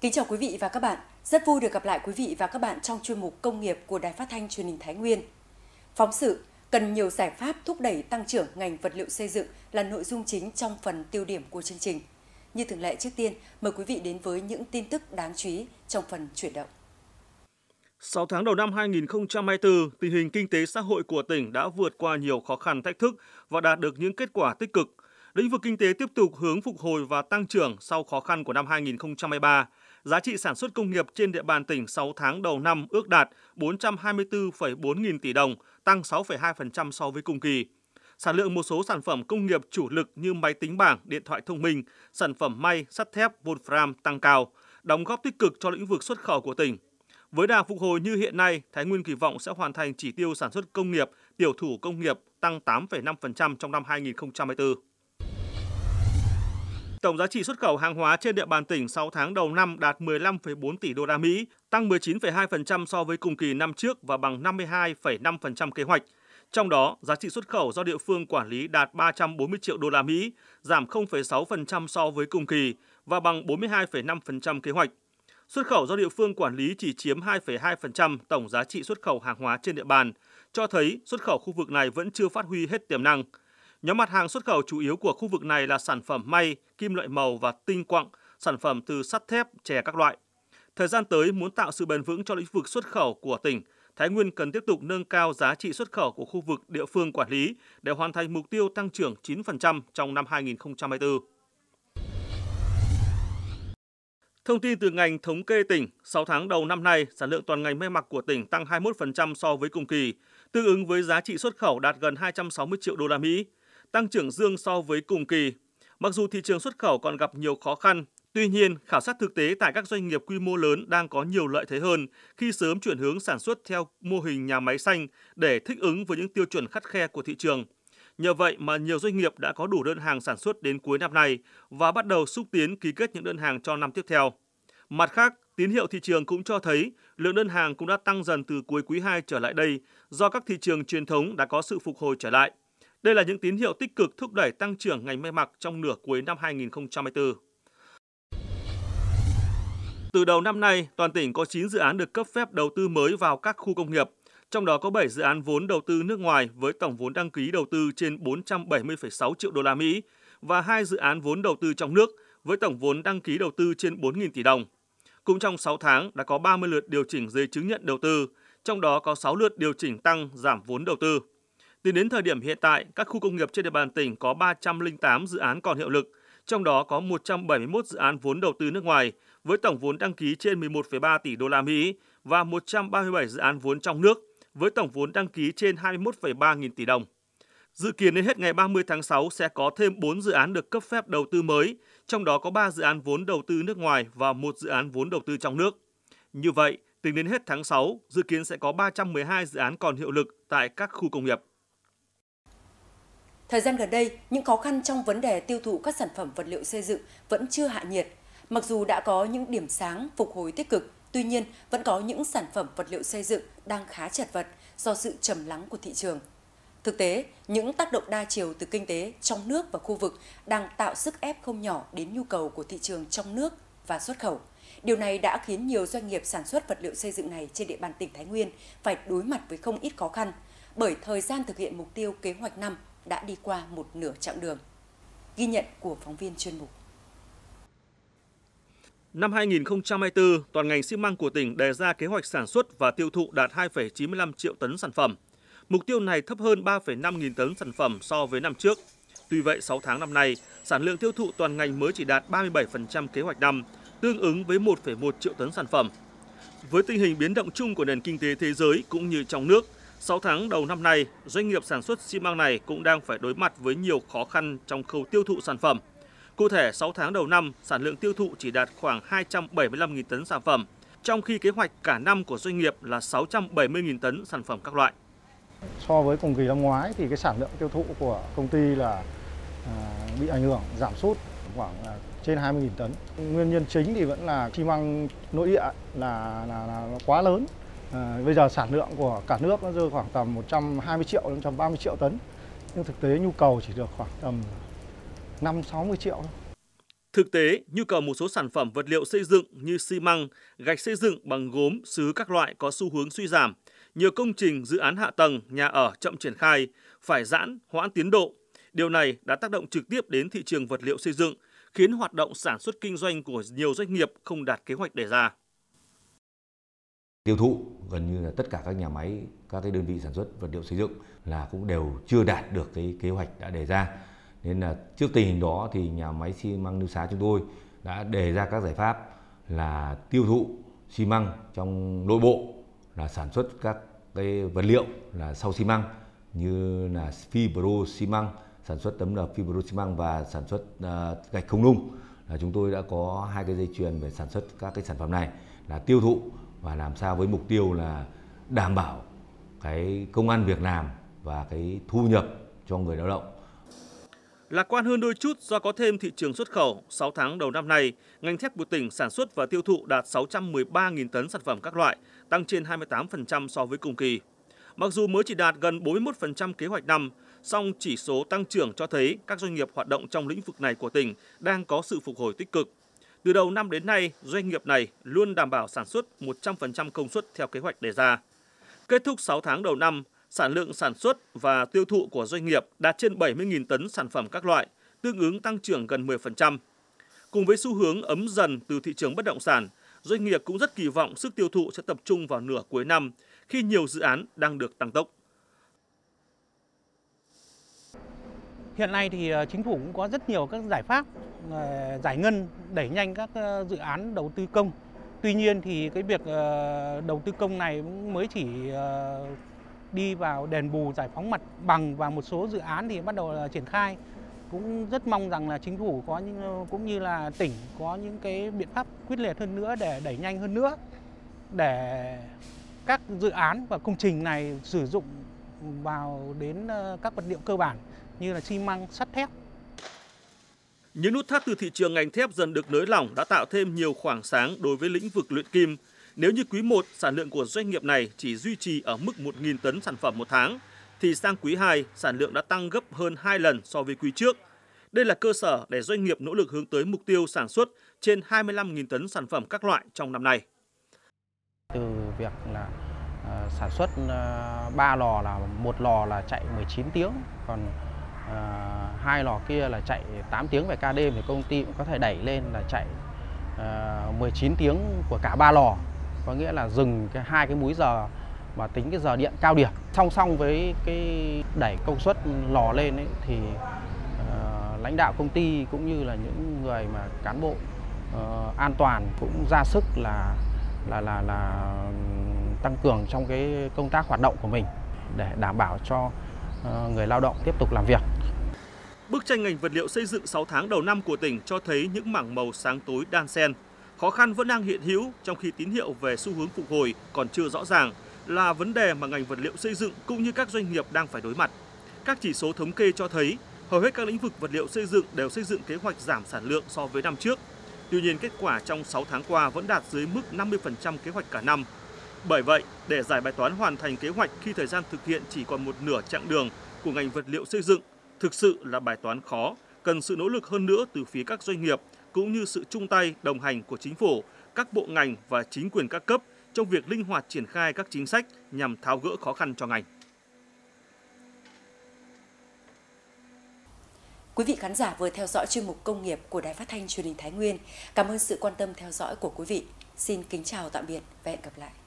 Kính chào quý vị và các bạn. Rất vui được gặp lại quý vị và các bạn trong chuyên mục Công nghiệp của Đài Phát thanh Truyền hình Thái Nguyên. Phóng sự cần nhiều giải pháp thúc đẩy tăng trưởng ngành vật liệu xây dựng là nội dung chính trong phần tiêu điểm của chương trình. Như thường lệ trước tiên, mời quý vị đến với những tin tức đáng chú ý trong phần chuyển động. 6 tháng đầu năm 2024, tình hình kinh tế xã hội của tỉnh đã vượt qua nhiều khó khăn thách thức và đạt được những kết quả tích cực. Lĩnh vực kinh tế tiếp tục hướng phục hồi và tăng trưởng sau khó khăn của năm 2023 giá trị sản xuất công nghiệp trên địa bàn tỉnh 6 tháng đầu năm ước đạt 424,4 nghìn tỷ đồng, tăng 6,2% so với cùng kỳ. Sản lượng một số sản phẩm công nghiệp chủ lực như máy tính bảng, điện thoại thông minh, sản phẩm may, sắt thép, Wolfram tăng cao, đóng góp tích cực cho lĩnh vực xuất khẩu của tỉnh. Với đà phục hồi như hiện nay, Thái Nguyên kỳ vọng sẽ hoàn thành chỉ tiêu sản xuất công nghiệp, tiểu thủ công nghiệp tăng 8,5% trong năm 2024. Tổng giá trị xuất khẩu hàng hóa trên địa bàn tỉnh 6 tháng đầu năm đạt 15,4 tỷ đô la Mỹ, tăng 19,2% so với cùng kỳ năm trước và bằng 52,5% kế hoạch. Trong đó, giá trị xuất khẩu do địa phương quản lý đạt 340 triệu đô la Mỹ, giảm 0,6% so với cùng kỳ và bằng 42,5% kế hoạch. Xuất khẩu do địa phương quản lý chỉ chiếm 2,2% tổng giá trị xuất khẩu hàng hóa trên địa bàn, cho thấy xuất khẩu khu vực này vẫn chưa phát huy hết tiềm năng. Nhóm mặt hàng xuất khẩu chủ yếu của khu vực này là sản phẩm may, kim loại màu và tinh quặng, sản phẩm từ sắt thép, chè các loại. Thời gian tới muốn tạo sự bền vững cho lĩnh vực xuất khẩu của tỉnh, Thái Nguyên cần tiếp tục nâng cao giá trị xuất khẩu của khu vực địa phương quản lý để hoàn thành mục tiêu tăng trưởng 9% trong năm 2024. Thông tin từ ngành thống kê tỉnh, 6 tháng đầu năm nay, sản lượng toàn ngành may mặc của tỉnh tăng 21% so với cùng kỳ, tương ứng với giá trị xuất khẩu đạt gần 260 triệu đô la Mỹ tăng trưởng dương so với cùng kỳ. Mặc dù thị trường xuất khẩu còn gặp nhiều khó khăn, tuy nhiên khảo sát thực tế tại các doanh nghiệp quy mô lớn đang có nhiều lợi thế hơn khi sớm chuyển hướng sản xuất theo mô hình nhà máy xanh để thích ứng với những tiêu chuẩn khắt khe của thị trường. Nhờ vậy mà nhiều doanh nghiệp đã có đủ đơn hàng sản xuất đến cuối năm nay và bắt đầu xúc tiến ký kết những đơn hàng cho năm tiếp theo. Mặt khác, tín hiệu thị trường cũng cho thấy lượng đơn hàng cũng đã tăng dần từ cuối quý 2 trở lại đây do các thị trường truyền thống đã có sự phục hồi trở lại. Đây là những tín hiệu tích cực thúc đẩy tăng trưởng ngành may mặc trong nửa cuối năm 2024. Từ đầu năm nay, toàn tỉnh có 9 dự án được cấp phép đầu tư mới vào các khu công nghiệp, trong đó có 7 dự án vốn đầu tư nước ngoài với tổng vốn đăng ký đầu tư trên 470,6 triệu đô la Mỹ và 2 dự án vốn đầu tư trong nước với tổng vốn đăng ký đầu tư trên 4.000 tỷ đồng. Cũng trong 6 tháng đã có 30 lượt điều chỉnh giấy chứng nhận đầu tư, trong đó có 6 lượt điều chỉnh tăng giảm vốn đầu tư. Tính đến thời điểm hiện tại, các khu công nghiệp trên địa bàn tỉnh có 308 dự án còn hiệu lực, trong đó có 171 dự án vốn đầu tư nước ngoài với tổng vốn đăng ký trên 11,3 tỷ đô la Mỹ và 137 dự án vốn trong nước với tổng vốn đăng ký trên 21,3 nghìn tỷ đồng. Dự kiến đến hết ngày 30 tháng 6 sẽ có thêm 4 dự án được cấp phép đầu tư mới, trong đó có 3 dự án vốn đầu tư nước ngoài và 1 dự án vốn đầu tư trong nước. Như vậy, tính đến hết tháng 6, dự kiến sẽ có 312 dự án còn hiệu lực tại các khu công nghiệp. Thời gian gần đây, những khó khăn trong vấn đề tiêu thụ các sản phẩm vật liệu xây dựng vẫn chưa hạ nhiệt. Mặc dù đã có những điểm sáng phục hồi tích cực, tuy nhiên vẫn có những sản phẩm vật liệu xây dựng đang khá chật vật do sự trầm lắng của thị trường. Thực tế, những tác động đa chiều từ kinh tế trong nước và khu vực đang tạo sức ép không nhỏ đến nhu cầu của thị trường trong nước và xuất khẩu. Điều này đã khiến nhiều doanh nghiệp sản xuất vật liệu xây dựng này trên địa bàn tỉnh Thái Nguyên phải đối mặt với không ít khó khăn bởi thời gian thực hiện mục tiêu kế hoạch năm đã đi qua một nửa chặng đường. Ghi nhận của phóng viên chuyên mục. Năm 2024, toàn ngành xi măng của tỉnh đề ra kế hoạch sản xuất và tiêu thụ đạt 2,95 triệu tấn sản phẩm. Mục tiêu này thấp hơn 3,5 nghìn tấn sản phẩm so với năm trước. Tuy vậy, 6 tháng năm nay, sản lượng tiêu thụ toàn ngành mới chỉ đạt 37% kế hoạch năm, tương ứng với 1,1 triệu tấn sản phẩm. Với tình hình biến động chung của nền kinh tế thế giới cũng như trong nước, 6 tháng đầu năm nay, doanh nghiệp sản xuất xi măng này cũng đang phải đối mặt với nhiều khó khăn trong khâu tiêu thụ sản phẩm. Cụ thể, 6 tháng đầu năm, sản lượng tiêu thụ chỉ đạt khoảng 275.000 tấn sản phẩm, trong khi kế hoạch cả năm của doanh nghiệp là 670.000 tấn sản phẩm các loại. So với cùng kỳ năm ngoái thì cái sản lượng tiêu thụ của công ty là à, bị ảnh hưởng giảm sút khoảng trên 20.000 tấn. Nguyên nhân chính thì vẫn là xi măng nội địa là, là, là quá lớn À, bây giờ sản lượng của cả nước nó rơi khoảng tầm 120 triệu đến 130 triệu tấn. Nhưng thực tế nhu cầu chỉ được khoảng tầm 5 60 triệu thôi. Thực tế, nhu cầu một số sản phẩm vật liệu xây dựng như xi măng, gạch xây dựng bằng gốm, sứ các loại có xu hướng suy giảm. Nhiều công trình, dự án hạ tầng, nhà ở chậm triển khai, phải giãn, hoãn tiến độ. Điều này đã tác động trực tiếp đến thị trường vật liệu xây dựng, khiến hoạt động sản xuất kinh doanh của nhiều doanh nghiệp không đạt kế hoạch đề ra tiêu thụ gần như là tất cả các nhà máy các cái đơn vị sản xuất vật liệu xây dựng là cũng đều chưa đạt được cái kế hoạch đã đề ra nên là trước tình hình đó thì nhà máy xi măng Lưu Xá chúng tôi đã đề ra các giải pháp là tiêu thụ xi măng trong nội bộ là sản xuất các cái vật liệu là sau xi măng như là fibro xi măng sản xuất tấm là fibro xi măng và sản xuất uh, gạch không nung là chúng tôi đã có hai cái dây chuyền về sản xuất các cái sản phẩm này là tiêu thụ và làm sao với mục tiêu là đảm bảo cái công ăn việc làm và cái thu nhập cho người lao động. Lạc quan hơn đôi chút do có thêm thị trường xuất khẩu, 6 tháng đầu năm nay, ngành thép của tỉnh sản xuất và tiêu thụ đạt 613.000 tấn sản phẩm các loại, tăng trên 28% so với cùng kỳ. Mặc dù mới chỉ đạt gần 41% kế hoạch năm, song chỉ số tăng trưởng cho thấy các doanh nghiệp hoạt động trong lĩnh vực này của tỉnh đang có sự phục hồi tích cực. Từ đầu năm đến nay, doanh nghiệp này luôn đảm bảo sản xuất 100% công suất theo kế hoạch đề ra. Kết thúc 6 tháng đầu năm, sản lượng sản xuất và tiêu thụ của doanh nghiệp đạt trên 70.000 tấn sản phẩm các loại, tương ứng tăng trưởng gần 10%. Cùng với xu hướng ấm dần từ thị trường bất động sản, doanh nghiệp cũng rất kỳ vọng sức tiêu thụ sẽ tập trung vào nửa cuối năm khi nhiều dự án đang được tăng tốc. Hiện nay thì ờ, chính phủ cũng có rất nhiều các giải pháp Ờ, giải ngân đẩy nhanh các ờ, dự án đầu tư công. Tuy nhiên thì cái việc ờ, đầu tư công này mới chỉ đi vào đền bù giải phóng mặt bằng và một số dự án thì bắt đầu là triển khai cũng rất mong rằng là chính phủ có những cũng như là tỉnh có những cái biện pháp quyết liệt hơn nữa để đẩy nhanh hơn nữa để các dự án và công trình này sử dụng vào đến các vật liệu cơ bản như là xi măng, sắt thép những nút thắt từ thị trường ngành thép dần được nới lỏng đã tạo thêm nhiều khoảng sáng đối với lĩnh vực luyện kim. Nếu như quý 1 sản lượng của doanh nghiệp này chỉ duy trì ở mức 1.000 tấn sản phẩm một tháng, thì sang quý 2 sản lượng đã tăng gấp hơn 2 lần so với quý trước. Đây là cơ sở để doanh nghiệp nỗ lực hướng tới mục tiêu sản xuất trên 25.000 tấn sản phẩm các loại trong năm nay. Từ việc là ờ, sản xuất 3 ờ, lò là một lò là chạy 19 tiếng, còn Ờ, hai lò kia là chạy 8 tiếng về ca đêm thì công ty cũng có thể đẩy lên là chạy à, ờ, 19 tiếng của cả ba lò có nghĩa là dừng cái hai cái múi giờ mà tính cái giờ điện cao điểm song song với cái đẩy công suất lò lên ấy, thì uh, lãnh đạo công ty cũng như là những người mà cán bộ uh, an toàn cũng ra sức là là là là tăng cường trong cái công tác hoạt động của mình để đảm bảo cho uh, người lao động tiếp tục làm việc Bức tranh ngành vật liệu xây dựng 6 tháng đầu năm của tỉnh cho thấy những mảng màu sáng tối đan xen. Khó khăn vẫn đang hiện hữu trong khi tín hiệu về xu hướng phục hồi còn chưa rõ ràng là vấn đề mà ngành vật liệu xây dựng cũng như các doanh nghiệp đang phải đối mặt. Các chỉ số thống kê cho thấy hầu hết các lĩnh vực vật liệu xây dựng đều xây dựng kế hoạch giảm sản lượng so với năm trước. Tuy nhiên kết quả trong 6 tháng qua vẫn đạt dưới mức 50% kế hoạch cả năm. Bởi vậy, để giải bài toán hoàn thành kế hoạch khi thời gian thực hiện chỉ còn một nửa chặng đường của ngành vật liệu xây dựng thực sự là bài toán khó, cần sự nỗ lực hơn nữa từ phía các doanh nghiệp cũng như sự chung tay đồng hành của chính phủ, các bộ ngành và chính quyền các cấp trong việc linh hoạt triển khai các chính sách nhằm tháo gỡ khó khăn cho ngành. Quý vị khán giả vừa theo dõi chuyên mục công nghiệp của Đài Phát thanh Truyền hình Thái Nguyên. Cảm ơn sự quan tâm theo dõi của quý vị. Xin kính chào tạm biệt và hẹn gặp lại.